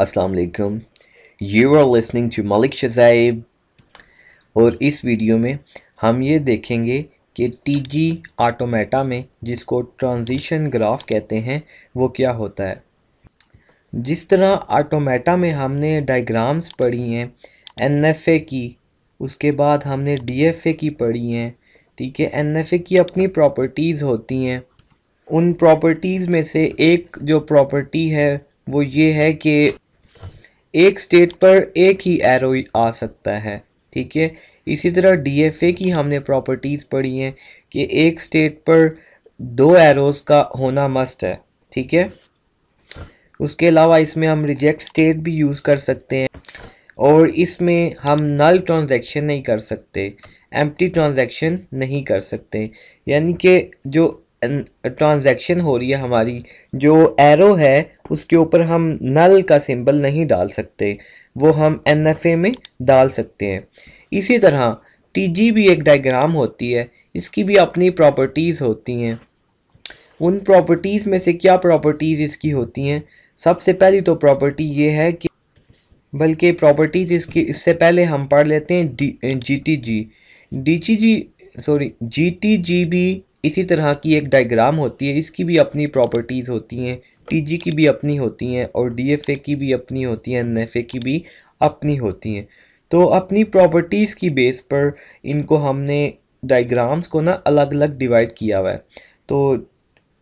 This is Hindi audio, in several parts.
अस्सलाम वालेकुम you are listening to Malik Shazaib और इस वीडियो में हम ये देखेंगे कि टीजी ऑटोमेटा में जिसको ट्रांजिशन ग्राफ कहते हैं वो क्या होता है जिस तरह ऑटोमेटा में हमने डायग्राम्स पढ़ी हैं एनएफए की उसके बाद हमने डीएफए की पढ़ी हैं ठीक है एनएफए की अपनी प्रॉपर्टीज़ होती हैं उन प्रॉपर्टीज़ में से एक जो प्रॉपर्टी है वो ये है कि एक स्टेट पर एक ही एरो आ सकता है ठीक है इसी तरह डीएफए की हमने प्रॉपर्टीज़ पढ़ी हैं कि एक स्टेट पर दो एरोज का होना मस्ट है ठीक है उसके अलावा इसमें हम रिजेक्ट स्टेट भी यूज़ कर सकते हैं और इसमें हम नल ट्रांजैक्शन नहीं कर सकते एम्प्टी ट्रांजैक्शन नहीं कर सकते यानी कि जो ट्रांजैक्शन हो रही है हमारी जो एरो है उसके ऊपर हम नल का सिंबल नहीं डाल सकते वो हम एन में डाल सकते हैं इसी तरह टी जी भी एक डायग्राम होती है इसकी भी अपनी प्रॉपर्टीज़ होती हैं उन प्रॉपर्टीज़ में से क्या प्रॉपर्टीज़ इसकी होती हैं सबसे पहली तो प्रॉपर्टी ये है कि बल्कि प्रॉपर्टीज़ इसकी इससे पहले हम पढ़ लेते हैं D G T G D G G sorry G T G B इसी तरह की एक डायग्राम होती है इसकी भी अपनी प्रॉपर्टीज़ होती हैं टीजी की भी अपनी होती हैं और डीएफए की भी अपनी होती हैं एनएफए की भी अपनी होती हैं तो अपनी प्रॉपर्टीज़ की बेस पर इनको हमने डायग्राम्स को ना अलग अलग डिवाइड किया हुआ है तो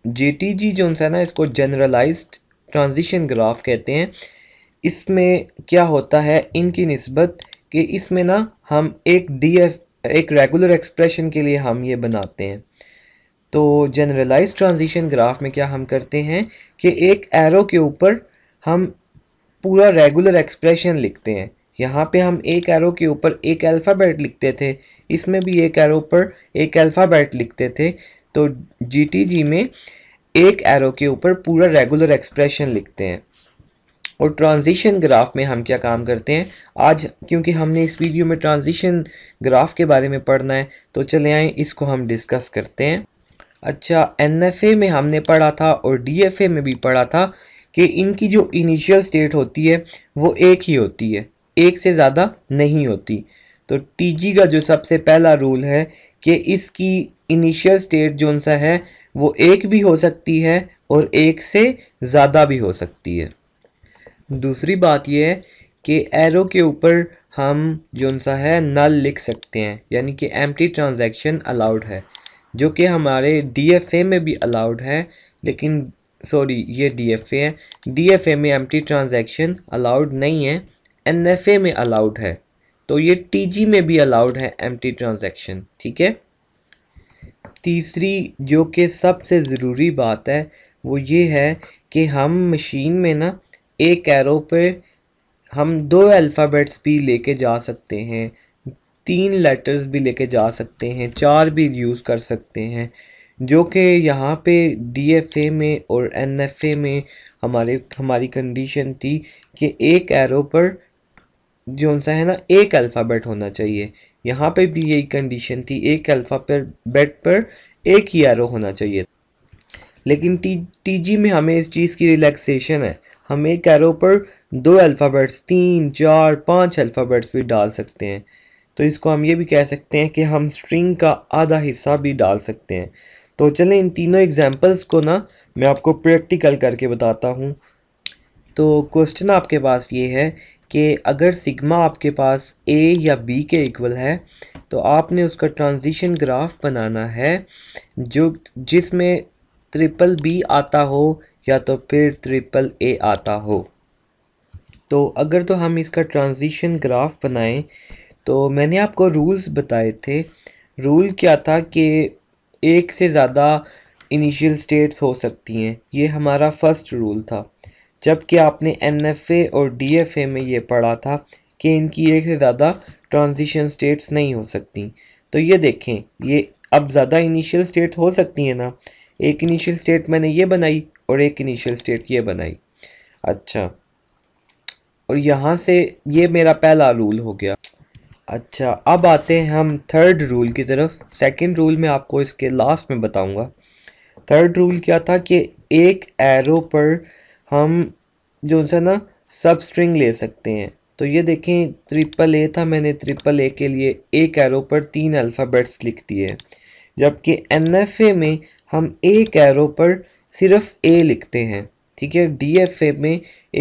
जे टी जी जो है ना इसको जनरलाइज ट्रांजिशन ग्राफ कहते हैं इसमें क्या होता है इनकी नस्बत कि इसमें ना हम एक डी एफ एक रेगुलर एक्सप्रेशन के लिए हम ये बनाते हैं तो जनरलाइज ट्रांजिशन ग्राफ में क्या हम करते हैं कि एक एरो के ऊपर हम पूरा रेगुलर एक्सप्रेशन लिखते हैं यहाँ पे हम एक एरो के ऊपर एक अल्फ़ाबेट लिखते थे इसमें भी एक एरो पर एक अल्फ़ाबेट लिखते थे तो जी में एक एरो के ऊपर पूरा रेगुलर एक्सप्रेशन लिखते हैं और ट्रांजिशन ग्राफ में हम क्या काम करते हैं आज क्योंकि हमने इस वीडियो में ट्रांजिशन ग्राफ के बारे में पढ़ना है तो चले आए इसको हम डिस्कस करते हैं अच्छा ए में हमने पढ़ा था और ए में भी पढ़ा था कि इनकी जो इनिशियल स्टेट होती है वो एक ही होती है एक से ज़्यादा नहीं होती तो जी का जो सबसे पहला रूल है कि इसकी इनिशियल स्टेट जो सा है वो एक भी हो सकती है और एक से ज़्यादा भी हो सकती है दूसरी बात यह है कि एरो के ऊपर हम जो सा है नल लिख सकते हैं यानी कि एम्प्टी ट्रांजैक्शन अलाउड है जो कि हमारे डी में भी अलाउड है लेकिन सॉरी ये डी है डी में एम ट्रांजेक्शन अलाउड नहीं है एन में अलाउड है तो ये टी में भी अलाउड है एम ट्रांज़ेक्शन ठीक है तीसरी जो कि सबसे ज़रूरी बात है वो ये है कि हम मशीन में ना एक एरो पे हम दो अल्फ़ाबेट्स भी लेके जा सकते हैं तीन लेटर्स भी लेके जा सकते हैं चार भी यूज़ कर सकते हैं जो कि यहाँ पे डीएफए में और एनएफए में हमारे हमारी कंडीशन थी कि एक एरो पर जो सा है ना एक अल्फ़ाबेट होना चाहिए यहाँ पे भी यही कंडीशन थी एक बेट पर एक ही एरो होना चाहिए लेकिन टी टीजी में हमें इस चीज़ की रिलैक्सेशन है हम एक एरो पर दो अल्फ़ाबेट्स तीन चार पांच अल्फ़ाबेट्स भी डाल सकते हैं तो इसको हम ये भी कह सकते हैं कि हम स्ट्रिंग का आधा हिस्सा भी डाल सकते हैं तो चलें इन तीनों एग्जांपल्स को ना मैं आपको प्रैक्टिकल करके बताता हूँ तो क्वेश्चन आपके पास ये है कि अगर सिग्मा आपके पास ए या बी के इक्वल है तो आपने उसका ट्रांजिशन ग्राफ बनाना है जो जिसमें ट्रिपल बी आता हो या तो फिर ट्रिपल ए आता हो तो अगर तो हम इसका ट्रांजिशन ग्राफ बनाएं तो मैंने आपको रूल्स बताए थे रूल क्या था कि एक से ज़्यादा इनिशियल स्टेट्स हो सकती हैं ये हमारा फर्स्ट रूल था जबकि आपने एनएफए और डीएफए में ये पढ़ा था कि इनकी एक से ज़्यादा ट्रांजिशन स्टेट्स नहीं हो सकती तो ये देखें ये अब ज़्यादा इनिशियल स्टेट हो सकती हैं ना एक इनिशियल स्टेट मैंने ये बनाई और एक इनिशियल स्टेट ये बनाई अच्छा और यहाँ से ये मेरा पहला रूल हो गया अच्छा अब आते हैं हम थर्ड रूल की तरफ सेकंड रूल में आपको इसके लास्ट में बताऊंगा थर्ड रूल क्या था कि एक एरो पर हम जो सा ना सब स्ट्रिंग ले सकते हैं तो ये देखें ट्रिपल ए था मैंने ट्रिपल ए के लिए एक एरो पर तीन अल्फ़ाबेट्स लिख दिए जबकि एन एफ ए में हम एक एरो पर सिर्फ ए लिखते हैं ठीक है डी एफ ए में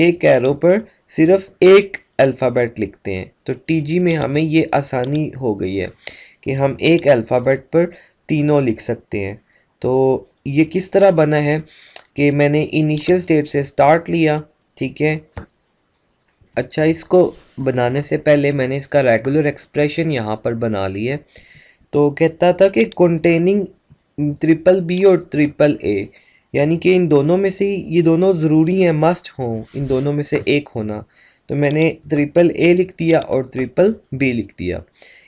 एक एरो पर सिर्फ एक अल्फ़ाबेट लिखते हैं तो टी में हमें ये आसानी हो गई है कि हम एक अल्फ़ाबेट पर तीनों लिख सकते हैं तो ये किस तरह बना है कि मैंने इनिशियल स्टेट से स्टार्ट लिया ठीक है अच्छा इसको बनाने से पहले मैंने इसका रेगुलर एक्सप्रेशन यहाँ पर बना लिया तो कहता था कि कंटेनिंग ट्रिपल बी और ट्रिपल ए यानी कि इन दोनों में से ये दोनों ज़रूरी हैं मस्ट हों इन दोनों में से एक होना तो मैंने ट्रिपल ए लिख दिया और ट्रिपल बी लिख दिया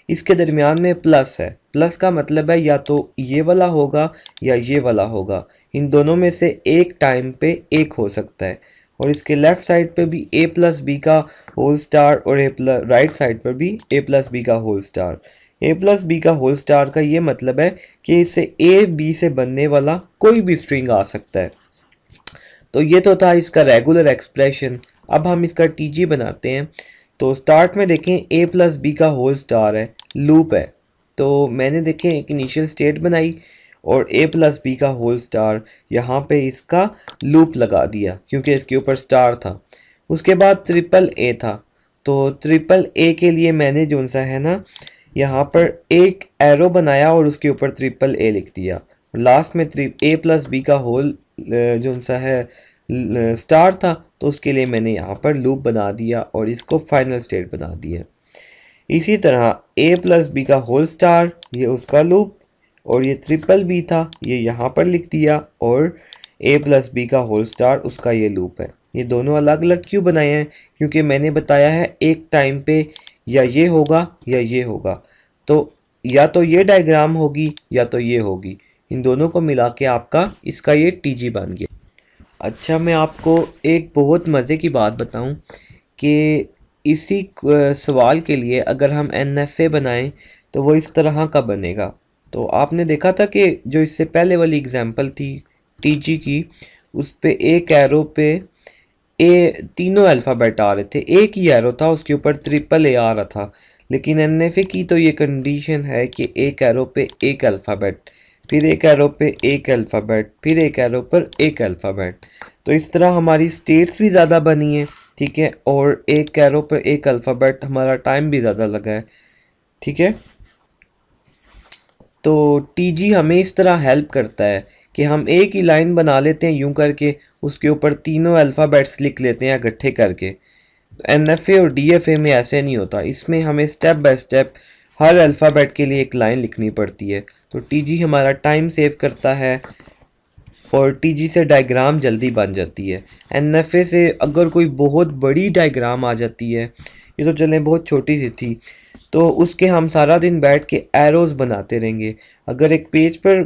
इसके दरमियान में प्लस है प्लस का मतलब है या तो ये वाला होगा या ये वाला होगा इन दोनों में से एक टाइम पे एक हो सकता है और इसके लेफ़्ट साइड पे भी ए प्लस बी का होल स्टार और ए प्लस राइट साइड पर भी ए प्लस बी का whole star A plus B का होल स्टार का ये मतलब है कि इसे ए बी से बनने वाला कोई भी स्ट्रिंग आ सकता है तो ये तो था इसका रेगुलर एक्सप्रेशन अब हम इसका टी बनाते हैं तो स्टार्ट में देखें ए प्लस बी का होल स्टार है लूप है तो मैंने देखें एक इनिशियल स्टेट बनाई और ए प्लस बी का होल स्टार यहाँ पे इसका लूप लगा दिया क्योंकि इसके ऊपर स्टार था उसके बाद ट्रिपल ए था तो ट्रिपल ए के लिए मैंने जो सा है ना यहाँ पर एक एरो बनाया और उसके ऊपर ट्रिपल ए लिख दिया लास्ट में ए प्लस बी का होल जो सा है स्टार था तो उसके लिए मैंने यहाँ पर लूप बना दिया और इसको फाइनल स्टेट बना दिया इसी तरह ए प्लस बी का होल स्टार ये उसका लूप और ये ट्रिपल बी था ये यहाँ पर लिख दिया और ए प्लस बी का होल स्टार उसका ये लूप है ये दोनों अलग अलग क्यों बनाए हैं क्योंकि मैंने बताया है एक टाइम पे या ये होगा या ये होगा तो या तो ये डायग्राम होगी या तो ये होगी इन दोनों को मिला के आपका इसका ये टीजी बन गया अच्छा मैं आपको एक बहुत मज़े की बात बताऊं कि इसी सवाल के लिए अगर हम एन एफ ए बनाएँ तो वो इस तरह का बनेगा तो आपने देखा था कि जो इससे पहले वाली एग्ज़ाम्पल थी टी जी की उस पर एक एरो पे ए तीनों अल्फ़ाबेट आ रहे थे एक ही एरो था उसके ऊपर ट्रिपल ए आ रहा था लेकिन एन एफ ए की तो ये कंडीशन है कि एक एरो पे एक अल्फ़ाबेट फिर एक एरो पे एक अल्फ़ाबेट फिर एक एरो पर एक अल्फ़ाबेट तो इस तरह हमारी स्टेट्स भी ज़्यादा बनी है ठीक है और एक एरो पर एक अल्फ़ाबेट हमारा टाइम भी ज़्यादा लगा है ठीक है तो टीजी हमें इस तरह हेल्प करता है कि हम एक ही लाइन बना लेते हैं यूं करके उसके ऊपर तीनों अल्फ़ाबेट्स लिख लेते हैं इकट्ठे करके एन एफ ए और डी एफ ए में ऐसे नहीं होता इसमें हमें स्टेप बाय स्टेप हर अल्फ़ाबेट के लिए एक लाइन लिखनी पड़ती है तो टी हमारा टाइम सेव करता है और टी से डायग्राम जल्दी बन जाती है एन एफ ए से अगर कोई बहुत बड़ी डायग्राम आ जाती है ये तो चलें बहुत छोटी सी थी तो उसके हम सारा दिन बैठ के एरोज़ बनाते रहेंगे अगर एक पेज पर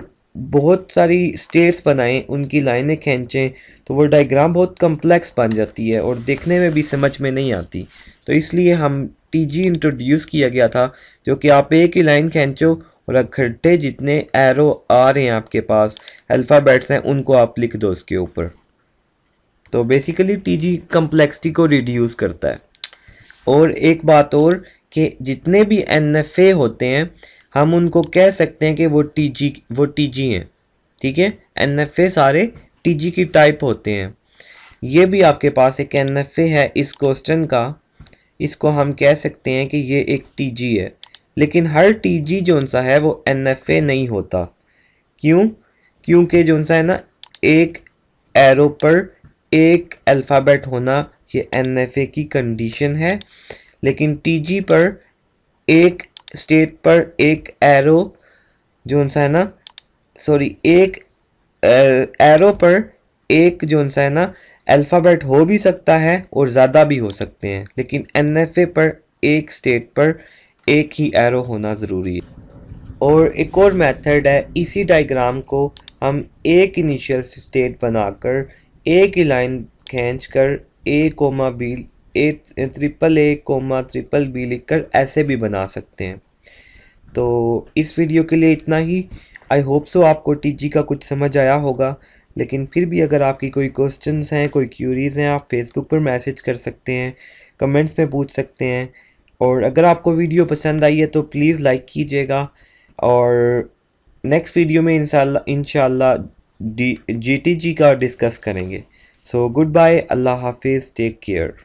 बहुत सारी स्टेट्स बनाएं उनकी लाइनें खींचें तो वो डायग्राम बहुत कम्प्लेक्स बन जाती है और देखने में भी समझ में नहीं आती तो इसलिए हम जी इंट्रोड्यूस किया गया था जो कि आप एक ही लाइन खींचो और इकट्ठे जितने एरो आ रहे हैं आपके पास अल्फ़ाबेट्स हैं उनको आप लिख दो उसके ऊपर तो बेसिकली टी जी कम्प्लेक्सिटी को रिड्यूस करता है और एक बात और कि जितने भी एन एफ ए होते हैं हम उनको कह सकते हैं कि वो टी जी वो टी जी हैं ठीक है एन एफ ए सारे टी जी की टाइप होते हैं ये भी आपके पास एक एन एफ ए है इस क्वेश्चन का इसको हम कह सकते हैं कि ये एक टीजी है लेकिन हर टीजी जो सा है वो एनएफए नहीं होता क्यों क्योंकि जो सा है ना एक एरो पर एक अल्फ़ाबेट होना ये एनएफए की कंडीशन है लेकिन टीजी पर एक स्टेट पर एक एरो जो सा है ना सॉरी एक एरो पर एक जो है ना अल्फ़ाबेट हो भी सकता है और ज़्यादा भी हो सकते हैं लेकिन एन एफ ए पर एक स्टेट पर एक ही एरो होना ज़रूरी है और एक और मेथड है इसी डायग्राम को हम एक इनिशियल स्टेट बनाकर एक ही लाइन खींच कर A comma B A triple A comma triple B लिख कर ऐसे भी बना सकते हैं तो इस वीडियो के लिए इतना ही आई होप सो आपको टीजी का कुछ समझ आया होगा लेकिन फिर भी अगर आपकी कोई क्वेश्चंस हैं कोई क्यूरीज़ हैं आप फेसबुक पर मैसेज कर सकते हैं कमेंट्स में पूछ सकते हैं और अगर आपको वीडियो पसंद आई है तो प्लीज़ लाइक कीजिएगा और नेक्स्ट वीडियो में इन शी जी टी जी का डिस्कस करेंगे सो गुड बाय अल्लाह हाफिज़ टेक केयर